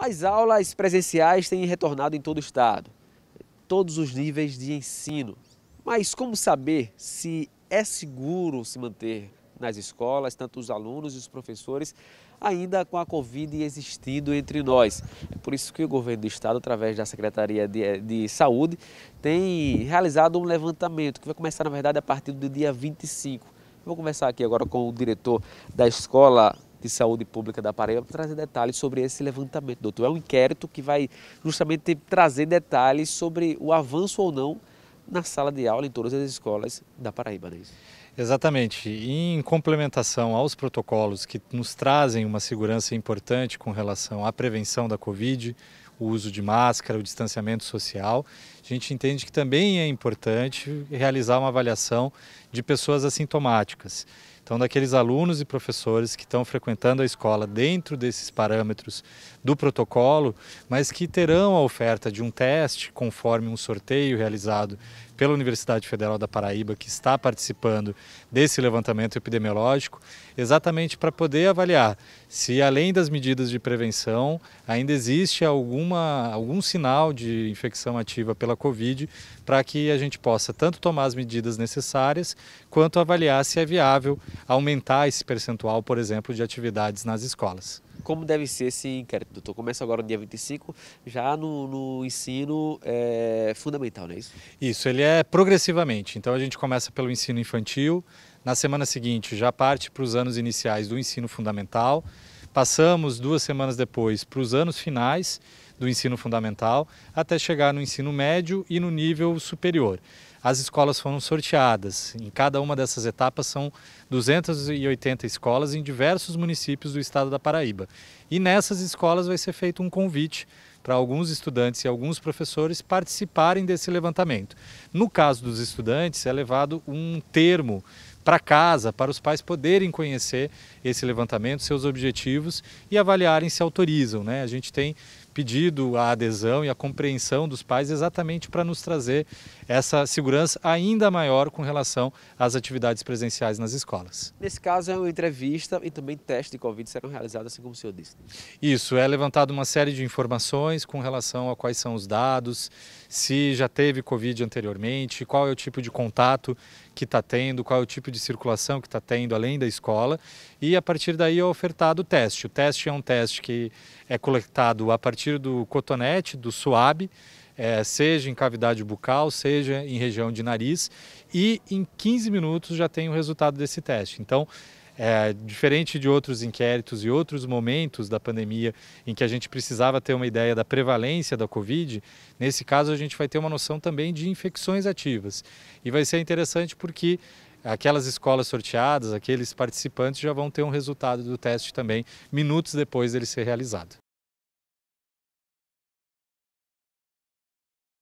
As aulas presenciais têm retornado em todo o estado, todos os níveis de ensino. Mas como saber se é seguro se manter nas escolas, tanto os alunos e os professores, ainda com a Covid existindo entre nós. É por isso que o governo do estado, através da Secretaria de, de, Saúde, tem realizado um levantamento, que vai começar, na verdade, a partir do dia 25. vou conversar aqui agora com o diretor da escola de Saúde Pública da Paraíba para trazer detalhes sobre esse levantamento, doutor. É um inquérito que vai justamente trazer detalhes sobre o avanço ou não na sala de aula em todas as escolas da Paraíba, né? Exatamente. Em complementação aos protocolos que nos trazem uma segurança importante com relação à prevenção da Covid, o uso de máscara, o distanciamento social, a gente entende que também é importante realizar uma avaliação de pessoas assintomáticas. Então, daqueles alunos e professores que estão frequentando a escola dentro desses parâmetros do protocolo, mas que terão a oferta de um teste conforme um sorteio realizado pela Universidade Federal da Paraíba, que está participando desse levantamento epidemiológico, exatamente para poder avaliar se, além das medidas de prevenção, ainda existe alguma, algum sinal de infecção ativa pela Covid, para que a gente possa tanto tomar as medidas necessárias, quanto avaliar se é viável aumentar esse percentual, por exemplo, de atividades nas escolas. Como deve ser esse inquérito, doutor? Começa agora no dia 25, já no, no ensino é, fundamental, não é isso? Isso, ele é progressivamente. Então a gente começa pelo ensino infantil, na semana seguinte já parte para os anos iniciais do ensino fundamental. Passamos duas semanas depois para os anos finais do ensino fundamental até chegar no ensino médio e no nível superior. As escolas foram sorteadas. Em cada uma dessas etapas são 280 escolas em diversos municípios do estado da Paraíba. E nessas escolas vai ser feito um convite para alguns estudantes e alguns professores participarem desse levantamento. No caso dos estudantes, é levado um termo para casa, para os pais poderem conhecer esse levantamento, seus objetivos e avaliarem se autorizam. Né? A gente tem pedido a adesão e a compreensão dos pais exatamente para nos trazer essa segurança ainda maior com relação às atividades presenciais nas escolas. Nesse caso, é uma entrevista e também teste de Covid serão realizados, assim como o senhor disse. Isso, é levantado uma série de informações com relação a quais são os dados, se já teve Covid anteriormente, qual é o tipo de contato que está tendo, qual é o tipo de circulação que está tendo além da escola, e a partir daí é ofertado o teste. O teste é um teste que é coletado a partir partir do cotonete, do suave, é, seja em cavidade bucal, seja em região de nariz, e em 15 minutos já tem o resultado desse teste. Então, é, diferente de outros inquéritos e outros momentos da pandemia em que a gente precisava ter uma ideia da prevalência da Covid, nesse caso a gente vai ter uma noção também de infecções ativas. E vai ser interessante porque aquelas escolas sorteadas, aqueles participantes já vão ter um resultado do teste também minutos depois dele ser realizado.